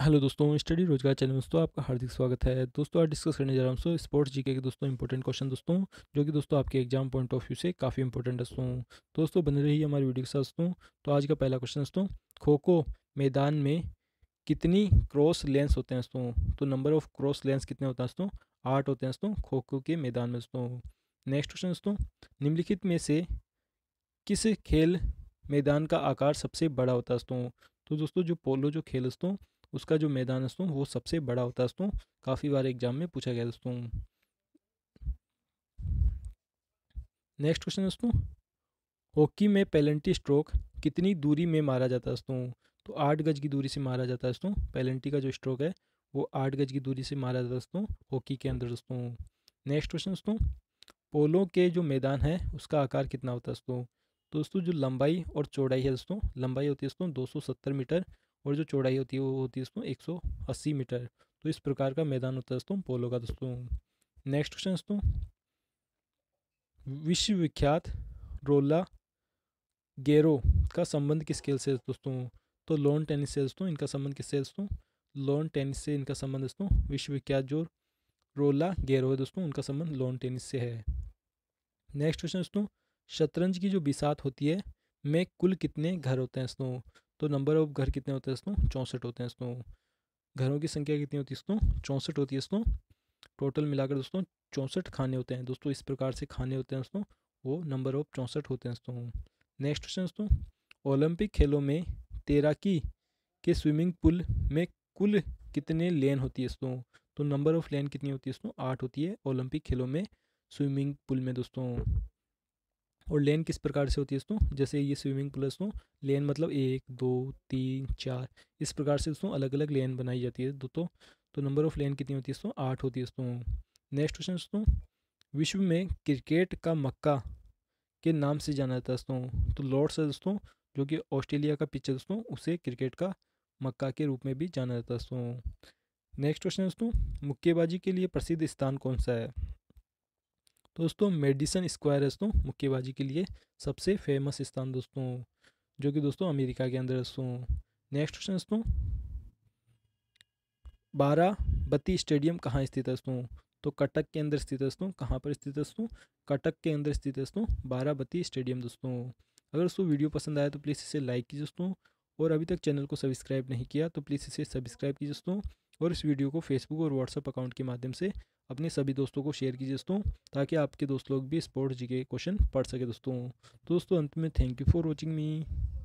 hello दोस्तों study रोजगार channel दोस्तों आपका हार्दिक स्वागत है दोस्तों आज डिस्कस करने जा रहा हूँ दोस्तों स्पोर्ट्स जीके के दोस्तों इंपॉर्टेंट क्वेश्चन दोस्तों जो कि दोस्तों आपके एग्जाम पॉइंट ऑफ व्यू से काफ़ी इंपॉर्टेंट दोस्तों तो दोस्तों बने रही हमारी वीडियो के साथ दोस्तों तो आज का पहला क्वेश्चन दोस्तों खो खो मैदान में कितनी क्रॉस लेंस होते हैं दोस्तों तो नंबर ऑफ क्रॉस लेंस कितने होते हैं दोस्तों आठ होते हैं दोस्तों खो खो के मैदान में दोस्तों नेक्स्ट क्वेश्चन दोस्तों निम्नलिखित में से किस खेल मैदान का आकार सबसे बड़ा होता है दोस्तों तो दोस्तों जो पोलो जो खेल दोस्तों उसका जो मैदान दोस्तों वो सबसे बड़ा होता है दोस्तों काफ़ी बार एग्जाम में पूछा गया दोस्तों नेक्स्ट क्वेश्चन दोस्तों हॉकी में पेलेंटी स्ट्रोक कितनी दूरी में मारा जाता है दोस्तों तो आठ गज की दूरी से मारा जाता है दोस्तों पेलेंटी का जो स्ट्रोक है वो आठ गज की दूरी से मारा जाता है दोस्तों हॉकी के अंदर दोस्तों नेक्स्ट क्वेश्चन दोस्तों पोलो के जो मैदान है उसका आकार कितना होता है दोस्तों तो दोस्तों जो लंबाई और चौड़ाई है दोस्तों लंबाई होती है दोस्तों दो मीटर और जो चौड़ाई होती है वो होती है दोस्तों एक मीटर तो इस प्रकार का मैदान होता है दोस्तों पोलो का दोस्तों नेक्स्ट क्वेश्चन दोस्तों विश्वविख्यात रोला गेरो का संबंध किस खेल से दोस्तों तो लॉन टेनिस से दोस्तों इनका संबंध किससे दोस्तों लॉन टेनिस से इनका संबंध दोस्तों विश्वविख्यात जो रोला गेरो है दोस्तों उनका संबंध लॉन टेनिस से है नेक्स्ट क्वेश्चन दोस्तों शतरंज की जो बिसात होती है में कुल कितने घर होते हैं दोस्तों तो नंबर ऑफ घर कितने होते हैं दोस्तों चौंसठ होते हैं दोस्तों घरों की संख्या कितनी होती है दोस्तों चौंसठ होती है दोस्तों टोटल मिलाकर दोस्तों चौंसठ खाने होते हैं दोस्तों इस प्रकार से खाने होते हैं दोस्तों वो नंबर ऑफ चौंसठ होते हैं दोस्तों नेक्स्ट क्वेश्चन दोस्तों ओलंपिक खेलों में तैराकी के स्विमिंग पूल में कुल कितने लेन होती है दोस्तों तो नंबर ऑफ लेन कितनी होती है दोस्तों आठ होती है ओलंपिक खेलों में स्विमिंग पूल में दोस्तों और लेन किस प्रकार से होती है दोस्तों जैसे ये स्विमिंग पूल दोस्तों लेन मतलब एक दो तीन चार इस प्रकार से दोस्तों अलग अलग लेन बनाई जाती है दोस्तों तो नंबर ऑफ लेन कितनी होती है दोस्तों आठ होती है दोस्तों नेक्स्ट क्वेश्चन दोस्तों विश्व में क्रिकेट का मक्का के नाम से जाना जाता है दोस्तों तो लॉर्ड्स है दोस्तों जो कि ऑस्ट्रेलिया का पिक्चर दोस्तों उसे क्रिकेट का मक्का के रूप में भी जाना जाता है दोस्तों नेक्स्ट क्वेश्चन दोस्तों मुक्केबाजी के लिए प्रसिद्ध स्थान कौन सा है दोस्तों मेडिसन स्क्वायर दोस्तों मुक्केबाजी के लिए सबसे फेमस स्थान दोस्तों जो कि दोस्तों अमेरिका के अंदर दोस्तों नेक्स्ट क्वेश्चन दोस्तों बारा बत्ती स्टेडियम कहाँ स्थित है दोस्तों तो कटक के अंदर स्थित दोस्तों कहाँ पर स्थित दोस्तों कटक के अंदर स्थित दोस्तों बारह बत्ती स्टेडियम दोस्तों अगर दोस्तों वीडियो पसंद आया तो प्लीज़ इसे लाइक कीजिए दोस्तों और अभी तक चैनल को सब्सक्राइब नहीं किया तो प्लीज़ इसे सब्सक्राइब कीजिए दोस्तों और इस वीडियो को फेसबुक और व्हाट्सअप अकाउंट के माध्यम से अपने सभी दोस्तों को शेयर कीजिए दोस्तों ताकि आपके दोस्त लोग भी स्पोर्ट्स जी के क्वेश्चन पढ़ सके दोस्तों दोस्तों अंत में thank you for watching me